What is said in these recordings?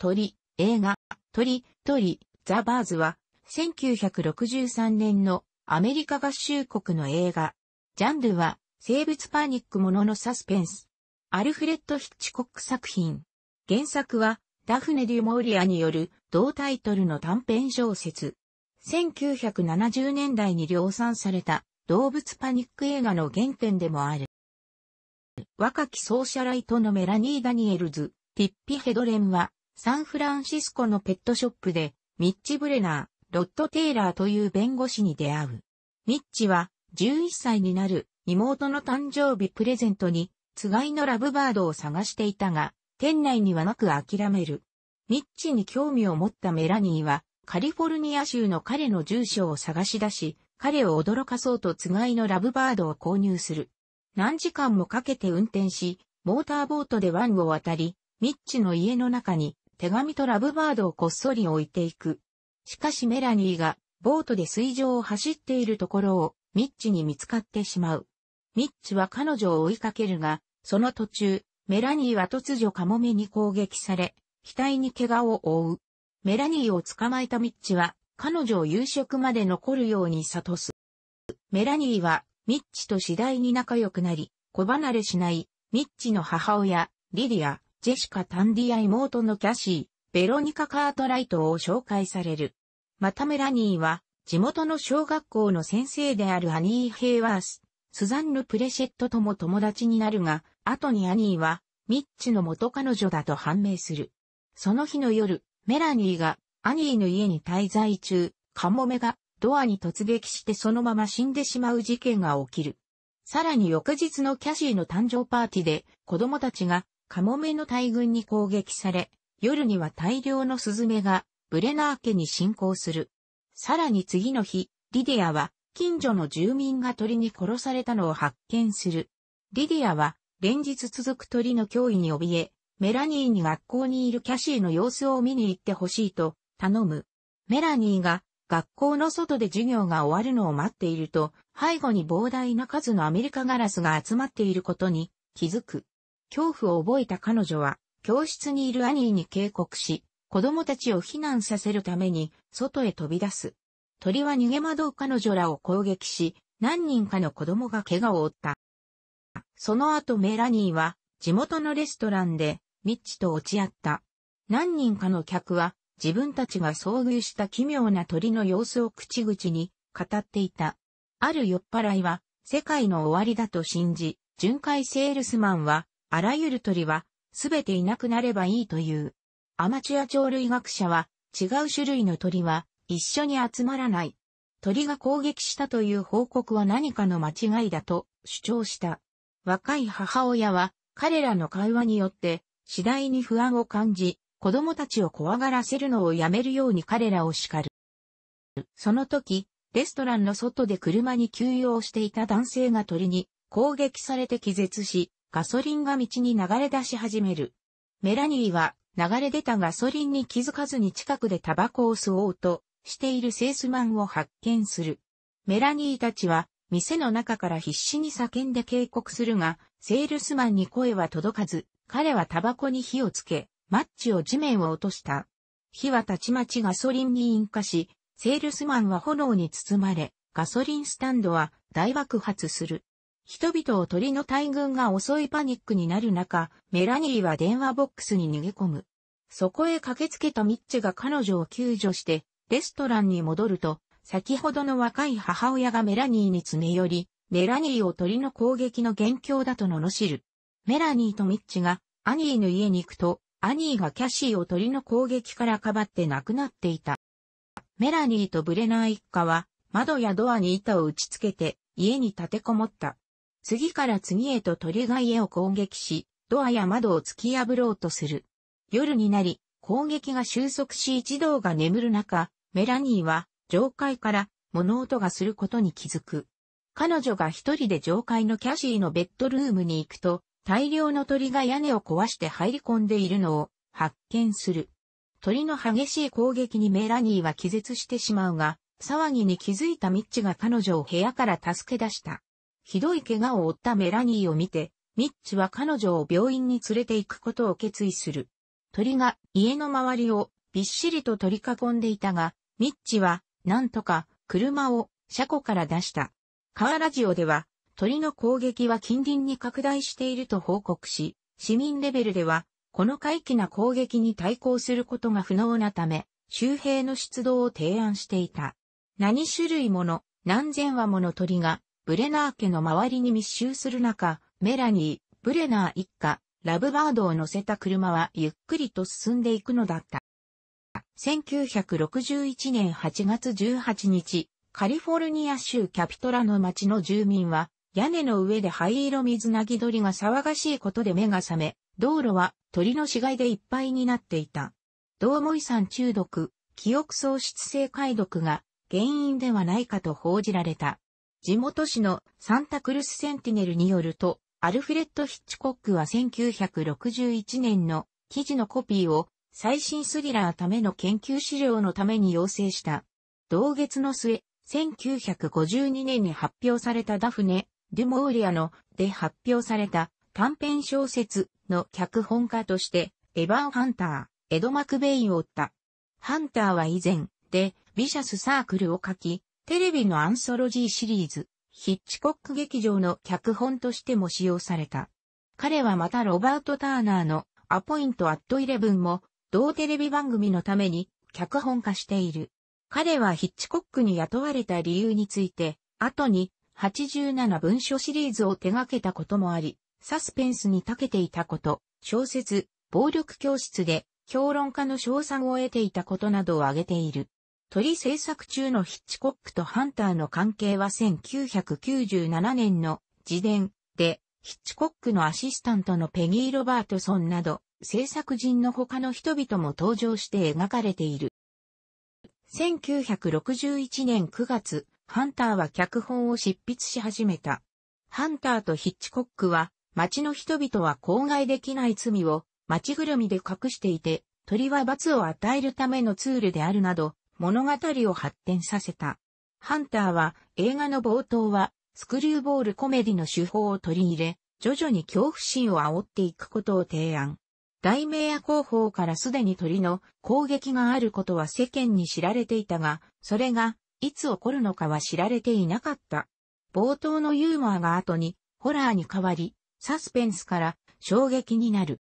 鳥、映画、鳥、鳥、ザ・バーズは、1963年のアメリカ合衆国の映画。ジャンルは、生物パニックもののサスペンス。アルフレッド・ヒッチコック作品。原作は、ダフネ・デュ・モーリアによる同タイトルの短編小説。1970年代に量産された動物パニック映画の原点でもある。若きソーシャライトのメラニー・ダニエルズ、ティッピ・ヘドレンはサンフランシスコのペットショップで、ミッチ・ブレナー、ロッド・テイラーという弁護士に出会う。ミッチは、11歳になる妹の誕生日プレゼントに、つがいのラブバードを探していたが、店内にはなく諦める。ミッチに興味を持ったメラニーは、カリフォルニア州の彼の住所を探し出し、彼を驚かそうとつがいのラブバードを購入する。何時間もかけて運転し、モーターボートで湾を渡り、ミッチの家の中に手紙とラブバードをこっそり置いていく。しかしメラニーがボートで水上を走っているところをミッチに見つかってしまう。ミッチは彼女を追いかけるが、その途中、メラニーは突如カモメに攻撃され、額に怪我を負う。メラニーを捕まえたミッチは、彼女を夕食まで残るように諭す。メラニーは、ミッチと次第に仲良くなり、子離れしない、ミッチの母親、リディア、ジェシカ・タンディア妹のキャシー、ベロニカ・カートライトを紹介される。またメラニーは、地元の小学校の先生であるアニー・ヘイワース、スザンヌ・プレシェットとも友達になるが、後にアニーは、ミッチの元彼女だと判明する。その日の夜、メラニーが、アニーの家に滞在中、カモメが、ドアに突撃してそのまま死んでしまう事件が起きる。さらに翌日のキャシーの誕生パーティーで、子供たちが、カモメの大群に攻撃され、夜には大量のスズメがブレナー家に侵攻する。さらに次の日、リディアは近所の住民が鳥に殺されたのを発見する。リディアは連日続く鳥の脅威に怯え、メラニーに学校にいるキャシーの様子を見に行ってほしいと頼む。メラニーが学校の外で授業が終わるのを待っていると、背後に膨大な数のアメリカガラスが集まっていることに気づく。恐怖を覚えた彼女は、教室にいるアニーに警告し、子供たちを避難させるために、外へ飛び出す。鳥は逃げ惑う彼女らを攻撃し、何人かの子供が怪我を負った。その後メラニーは、地元のレストランで、ミッチと落ち合った。何人かの客は、自分たちが遭遇した奇妙な鳥の様子を口々に語っていた。ある酔っ払いは、世界の終わりだと信じ、巡回セールスマンは、あらゆる鳥は、すべていなくなればいいという。アマチュア鳥類学者は、違う種類の鳥は、一緒に集まらない。鳥が攻撃したという報告は何かの間違いだと主張した。若い母親は彼らの会話によって次第に不安を感じ、子供たちを怖がらせるのをやめるように彼らを叱る。その時、レストランの外で車に休養していた男性が鳥に攻撃されて気絶し、ガソリンが道に流れ出し始める。メラニーは流れ出たガソリンに気づかずに近くでタバコを吸おうとしているセースマンを発見する。メラニーたちは店の中から必死に叫んで警告するが、セールスマンに声は届かず、彼はタバコに火をつけ、マッチを地面を落とした。火はたちまちガソリンに引火し、セールスマンは炎に包まれ、ガソリンスタンドは大爆発する。人々を鳥の大群が襲いパニックになる中、メラニーは電話ボックスに逃げ込む。そこへ駆けつけたミッチが彼女を救助して、レストランに戻ると、先ほどの若い母親がメラニーに詰め寄り、メラニーを鳥の攻撃の元凶だと罵る。メラニーとミッチが、アニーの家に行くと、アニーがキャシーを鳥の攻撃からかばって亡くなっていた。メラニーとブレナー一家は、窓やドアに板を打ち付けて、家に立てこもった。次から次へと鳥が家を攻撃し、ドアや窓を突き破ろうとする。夜になり、攻撃が収束し一同が眠る中、メラニーは上階から物音がすることに気づく。彼女が一人で上階のキャシーのベッドルームに行くと、大量の鳥が屋根を壊して入り込んでいるのを発見する。鳥の激しい攻撃にメラニーは気絶してしまうが、騒ぎに気づいたミッチが彼女を部屋から助け出した。ひどい怪我を負ったメラニーを見て、ミッチは彼女を病院に連れて行くことを決意する。鳥が家の周りをびっしりと取り囲んでいたが、ミッチはなんとか車を車庫から出した。カーラジオでは鳥の攻撃は近隣に拡大していると報告し、市民レベルではこの怪奇な攻撃に対抗することが不能なため、周平の出動を提案していた。何種類もの何千羽もの鳥がブレナー家の周りに密集する中、メラニー、ブレナー一家、ラブバードを乗せた車はゆっくりと進んでいくのだった。1961年8月18日、カリフォルニア州キャピトラの町の住民は、屋根の上で灰色水なぎ鳥が騒がしいことで目が覚め、道路は鳥の死骸でいっぱいになっていた。道母遺産中毒、記憶喪失性解毒が原因ではないかと報じられた。地元紙のサンタクルスセンティネルによると、アルフレッド・ヒッチコックは1961年の記事のコピーを最新スリラーための研究資料のために要請した。同月の末、1952年に発表されたダフネ・デュモーリアので発表された短編小説の脚本家としてエヴァン・ハンター、エド・マクベインを追った。ハンターは以前でビシャスサークルを書き、テレビのアンソロジーシリーズ、ヒッチコック劇場の脚本としても使用された。彼はまたロバート・ターナーのアポイント・アット・イレブンも同テレビ番組のために脚本化している。彼はヒッチコックに雇われた理由について、後に87文書シリーズを手掛けたこともあり、サスペンスに長けていたこと、小説、暴力教室で評論家の賞賛を得ていたことなどを挙げている。鳥制作中のヒッチコックとハンターの関係は1997年の自伝で、ヒッチコックのアシスタントのペギー・ロバートソンなど、制作人の他の人々も登場して描かれている。1961年9月、ハンターは脚本を執筆し始めた。ハンターとヒッチコックは、町の人々は公害できない罪を町ぐるみで隠していて、鳥は罰を与えるためのツールであるなど、物語を発展させた。ハンターは映画の冒頭はスクリューボールコメディの手法を取り入れ、徐々に恐怖心を煽っていくことを提案。大名や広報からすでに鳥の攻撃があることは世間に知られていたが、それがいつ起こるのかは知られていなかった。冒頭のユーモアが後にホラーに変わり、サスペンスから衝撃になる。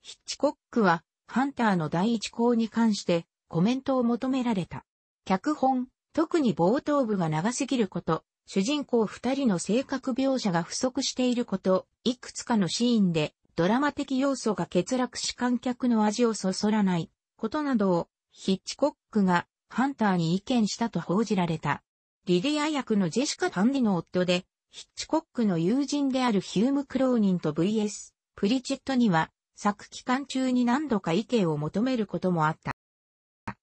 ヒッチコックはハンターの第一項に関してコメントを求められた。脚本、特に冒頭部が長すぎること、主人公二人の性格描写が不足していること、いくつかのシーンでドラマ的要素が欠落し観客の味をそそらないことなどをヒッチコックがハンターに意見したと報じられた。リディア役のジェシカ・ハンディの夫で、ヒッチコックの友人であるヒューム・クローニンと VS、プリチェットには、作期間中に何度か意見を求めることもあった。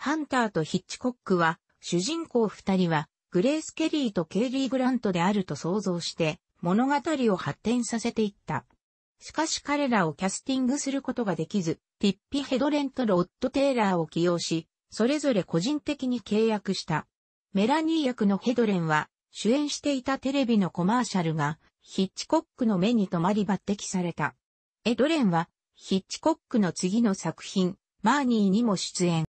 ハンターとヒッチコックは、主人公二人は、グレース・ケリーとケイリー・グラントであると想像して、物語を発展させていった。しかし彼らをキャスティングすることができず、ピッピ・ヘドレンとロッド・テイラーを起用し、それぞれ個人的に契約した。メラニー役のヘドレンは、主演していたテレビのコマーシャルが、ヒッチコックの目に留まり抜擢された。ヘドレンは、ヒッチコックの次の作品、マーニーにも出演。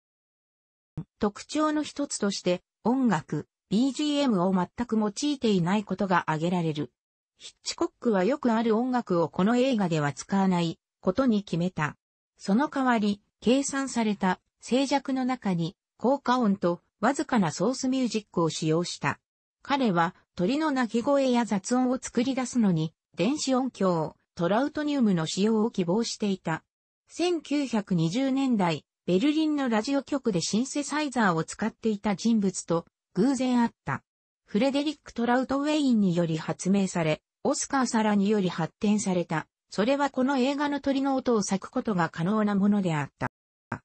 特徴の一つとして、音楽、BGM を全く用いていないことが挙げられる。ヒッチコックはよくある音楽をこの映画では使わないことに決めた。その代わり、計算された静寂の中に効果音とわずかなソースミュージックを使用した。彼は鳥の鳴き声や雑音を作り出すのに電子音響、トラウトニウムの使用を希望していた。1920年代、ベルリンのラジオ局でシンセサイザーを使っていた人物と偶然会った。フレデリック・トラウトウェインにより発明され、オスカー・サラにより発展された。それはこの映画の鳥の音を咲くことが可能なものであった。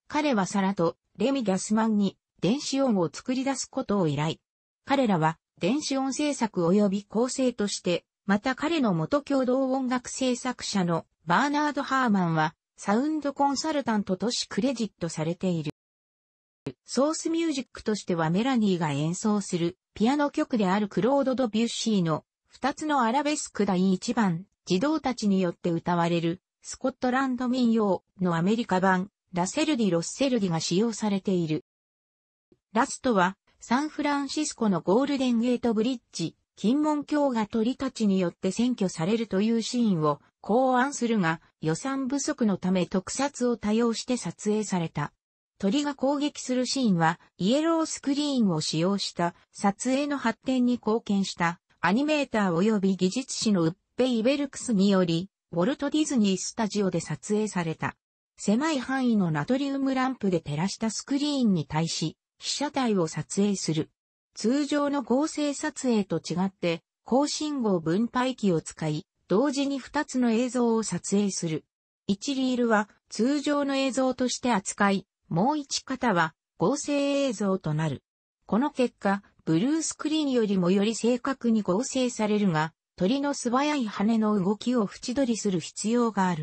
彼はサラとレミ・ギャスマンに電子音を作り出すことを依頼。彼らは電子音制作及び構成として、また彼の元共同音楽制作者のバーナード・ハーマンはサウンドコンサルタントとしクレジットされている。ソースミュージックとしてはメラニーが演奏するピアノ曲であるクロード・ド・ビュッシーの2つのアラベスク第1番、児童たちによって歌われるスコットランド民謡のアメリカ版ラセルディ・ロッセルディが使用されている。ラストはサンフランシスコのゴールデンゲートブリッジ、金門橋が鳥たちによって占拠されるというシーンを考案するが、予算不足のため特撮を多用して撮影された。鳥が攻撃するシーンは、イエロースクリーンを使用した撮影の発展に貢献したアニメーター及び技術士のウッペイ・ベルクスにより、ウォルト・ディズニー・スタジオで撮影された。狭い範囲のナトリウムランプで照らしたスクリーンに対し、被写体を撮影する。通常の合成撮影と違って、高信号分配器を使い、同時に2つの映像を撮影する。1リールは通常の映像として扱い、もう1型は合成映像となる。この結果、ブルースクリーンよりもより正確に合成されるが、鳥の素早い羽の動きを縁取りする必要がある。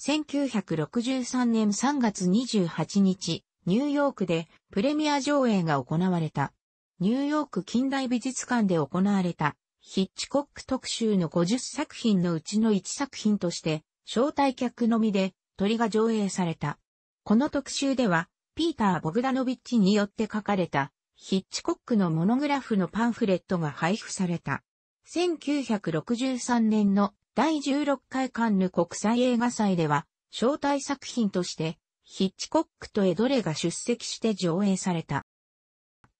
1963年3月28日、ニューヨークでプレミア上映が行われた。ニューヨーク近代美術館で行われたヒッチコック特集の50作品のうちの1作品として、招待客のみで鳥が上映された。この特集では、ピーター・ボグダノビッチによって書かれた、ヒッチコックのモノグラフのパンフレットが配布された。1963年の第16回カンヌ国際映画祭では、招待作品として、ヒッチコックとエドレが出席して上映された。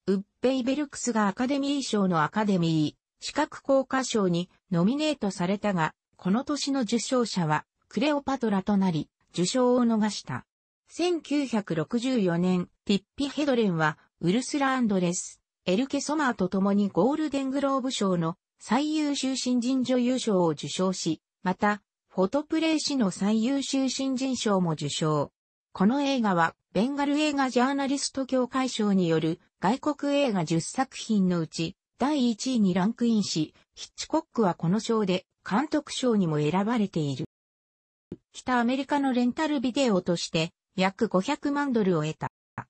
ウッペイベルクスがアカデミー賞のアカデミー、視覚効果賞にノミネートされたが、この年の受賞者はクレオパトラとなり、受賞を逃した。1964年、ティッピ・ヘドレンはウルスラ・アンドレス、エルケ・ソマーと共にゴールデングローブ賞の最優秀新人女優賞を受賞し、また、フォトプレイ誌の最優秀新人賞も受賞。この映画は、ベンガル映画ジャーナリスト協会賞による外国映画10作品のうち第1位にランクインし、ヒッチコックはこの賞で監督賞にも選ばれている。北アメリカのレンタルビデオとして約500万ドルを得た。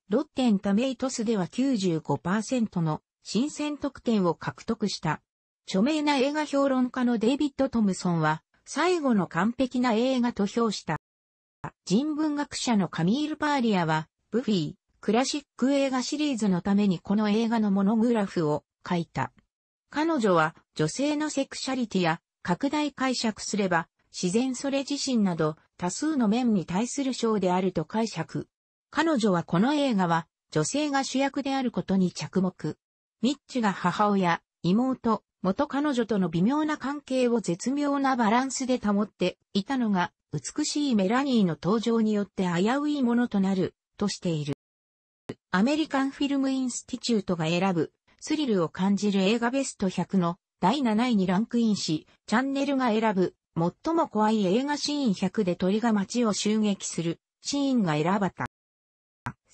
ロッテンタメイトスでは95%の新鮮得点を獲得した。著名な映画評論家のデイビッド・トムソンは最後の完璧な映画と評した。人文学者のカミール・パーリアは、ブフィー、クラシック映画シリーズのためにこの映画のモノグラフを書いた。彼女は女性のセクシャリティや拡大解釈すれば自然それ自身など多数の面に対する章であると解釈。彼女はこの映画は女性が主役であることに着目。ミッチが母親、妹、元彼女との微妙な関係を絶妙なバランスで保っていたのが美しいメラニーの登場によって危ういものとなるとしている。アメリカンフィルムインスティチュートが選ぶスリルを感じる映画ベスト100の第7位にランクインし、チャンネルが選ぶ、最も怖い映画シーン100で鳥が街を襲撃するシーンが選ばれた。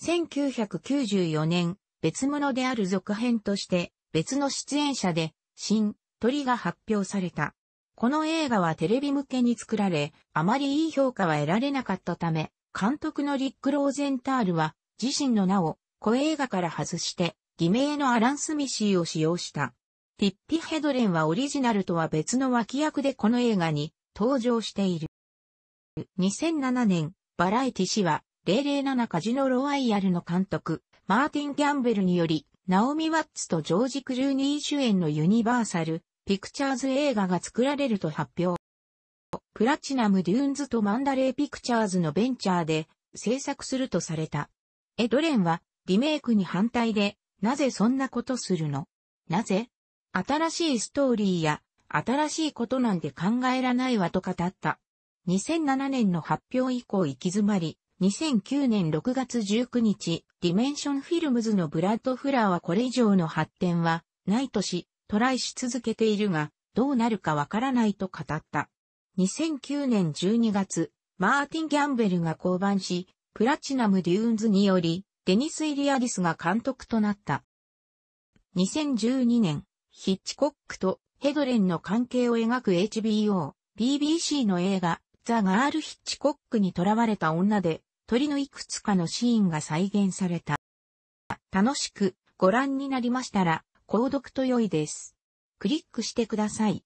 1994年、別物である続編として、別の出演者で、新、鳥が発表された。この映画はテレビ向けに作られ、あまりいい評価は得られなかったため、監督のリック・ローゼンタールは、自身の名を、小映画から外して、偽名のアラン・スミシーを使用した。ティッピ・ヘドレンはオリジナルとは別の脇役でこの映画に登場している。2007年、バラエティ氏は、007カジノロワイヤルの監督、マーティン・ギャンベルにより、ナオミ・ワッツとジョージ・クルーニー主演のユニバーサル・ピクチャーズ映画が作られると発表。プラチナム・デューンズとマンダレー・ピクチャーズのベンチャーで制作するとされた。エドレンはリメイクに反対でなぜそんなことするのなぜ新しいストーリーや新しいことなんて考えらないわと語った。2007年の発表以降行き詰まり、2009年6月19日、ディメンションフィルムズのブラッド・フラーはこれ以上の発展は、ないとし、トライし続けているが、どうなるかわからないと語った。2009年12月、マーティン・ギャンベルが降板し、プラチナム・デューンズにより、デニス・イリアディスが監督となった。2012年、ヒッチコックとヘドレンの関係を描く HBO、BBC の映画、ザ・ガール・ヒッチコックに囚われた女で、鳥のいくつかのシーンが再現された。楽しくご覧になりましたら、購読と良いです。クリックしてください。